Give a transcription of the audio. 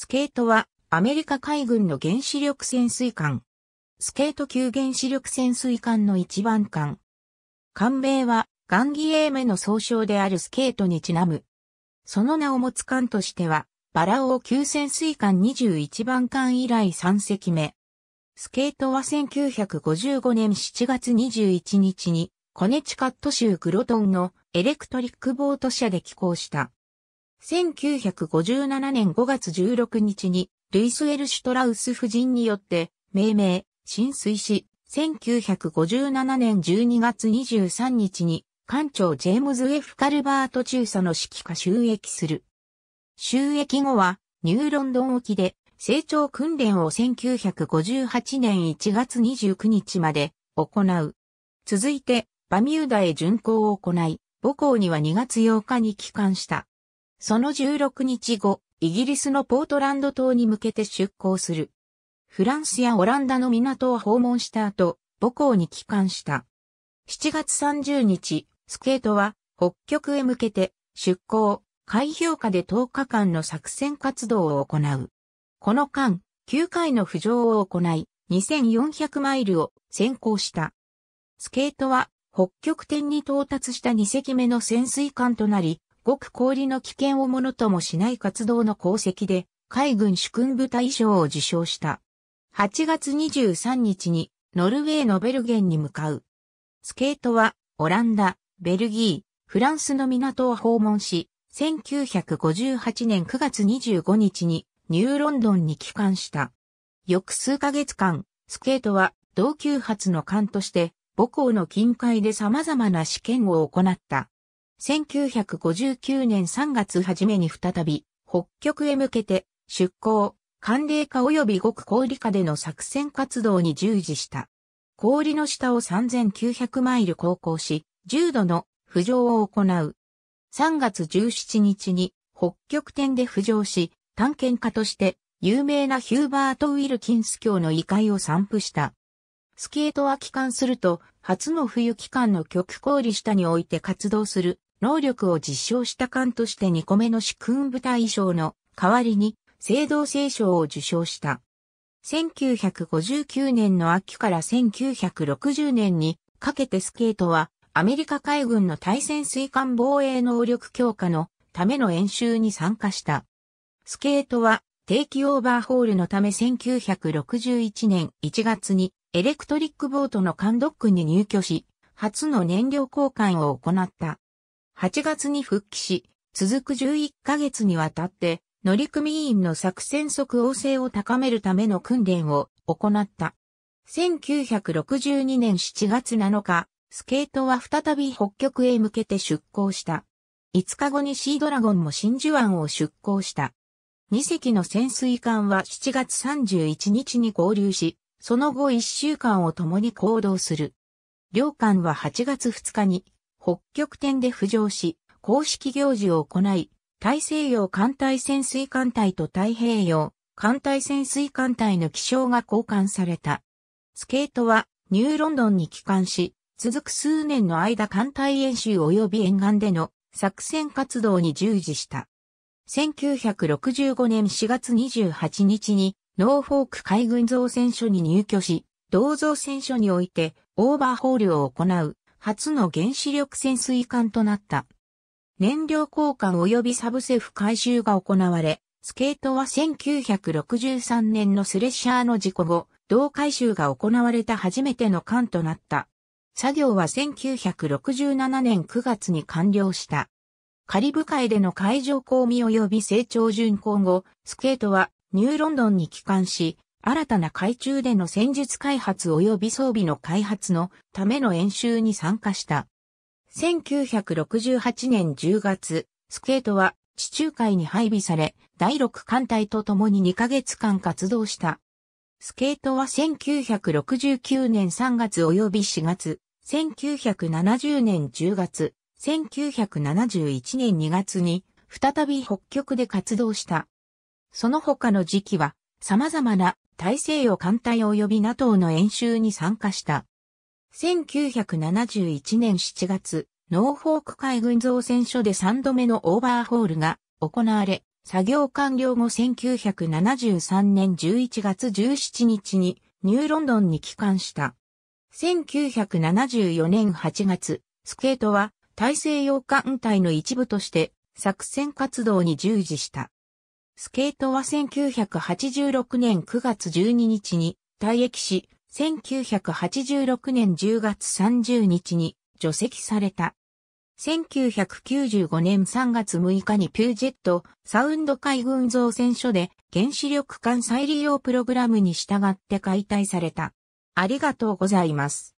スケートはアメリカ海軍の原子力潜水艦。スケート級原子力潜水艦の一番艦。艦名はガンギエーメの総称であるスケートにちなむ。その名を持つ艦としては、バラオー級潜水艦21番艦以来3隻目。スケートは1955年7月21日に、コネチカット州グロトンのエレクトリックボート社で寄港した。1957年5月16日に、ルイス・エル・シュトラウス夫人によって、命名、浸水し、1957年12月23日に、艦長ジェームズ・ F・ カルバート中佐の指揮下収益する。収益後は、ニューロンドン沖で、成長訓練を1958年1月29日まで行う。続いて、バミューダへ巡航を行い、母校には2月8日に帰還した。その16日後、イギリスのポートランド島に向けて出港する。フランスやオランダの港を訪問した後、母港に帰還した。7月30日、スケートは北極へ向けて出港、海氷下で10日間の作戦活動を行う。この間、9回の浮上を行い、2400マイルを先行した。スケートは北極点に到達した2隻目の潜水艦となり、ごく氷の危険をものともしない活動の功績で、海軍主君部隊賞を受賞した。8月23日に、ノルウェーのベルゲンに向かう。スケートは、オランダ、ベルギー、フランスの港を訪問し、1958年9月25日にニューロンドンに帰還した。翌数ヶ月間、スケートは同級発の艦として母校の近海で様々な試験を行った。1959年3月初めに再び、北極へ向けて、出港、寒冷化及び極氷化での作戦活動に従事した。氷の下を3900マイル航行し、重度の浮上を行う。3月17日に北極点で浮上し、探検家として有名なヒューバート・ウィルキンス教の異界を散布した。スケートは帰還すると、初の冬期間の極氷下において活動する能力を実証した艦として2個目の主君部隊賞の代わりに、青銅聖賞を受賞した。1959年の秋から1960年にかけてスケートはアメリカ海軍の対潜水艦防衛能力強化のための演習に参加した。スケートは定期オーバーホールのため1961年1月にエレクトリックボートの艦ドックに入居し、初の燃料交換を行った。8月に復帰し、続く11ヶ月にわたって、乗組員の作戦即応性を高めるための訓練を行った。1962年7月7日、スケートは再び北極へ向けて出港した。5日後にシードラゴンも真珠湾を出港した。2隻の潜水艦は7月31日に合流し、その後1週間を共に行動する。両艦は8月2日に北極点で浮上し、公式行事を行い、大西洋艦隊潜水艦隊と太平洋艦隊潜水艦隊の気象が交換された。スケートはニューロンドンに帰還し、続く数年の間艦隊演習及び沿岸での作戦活動に従事した。1965年4月28日にノーフォーク海軍造船所に入居し、同造船所においてオーバーホールを行う初の原子力潜水艦となった。燃料交換及びサブセフ回収が行われ、スケートは1963年のスレッシャーの事故後、同回収が行われた初めての艦となった。作業は1967年9月に完了した。カリブ海での海上公務及び成長巡航後、スケートはニューロンドンに帰還し、新たな海中での戦術開発及び装備の開発のための演習に参加した。1968年10月、スケートは地中海に配備され、第6艦隊と共に2ヶ月間活動した。スケートは1969年3月及び4月、1970年10月、1971年2月に再び北極で活動した。その他の時期は様々な大西洋艦隊及び NATO の演習に参加した。1971年7月、ノーフォーク海軍造船所で3度目のオーバーホールが行われ、作業完了後1973年11月17日にニューロンドンに帰還した。1974年8月、スケートは大西洋艦隊の一部として作戦活動に従事した。スケートは1986年9月12日に退役し、1986年10月30日に除籍された。1995年3月6日にピュージェットサウンド海軍造船所で原子力艦再利用プログラムに従って解体された。ありがとうございます。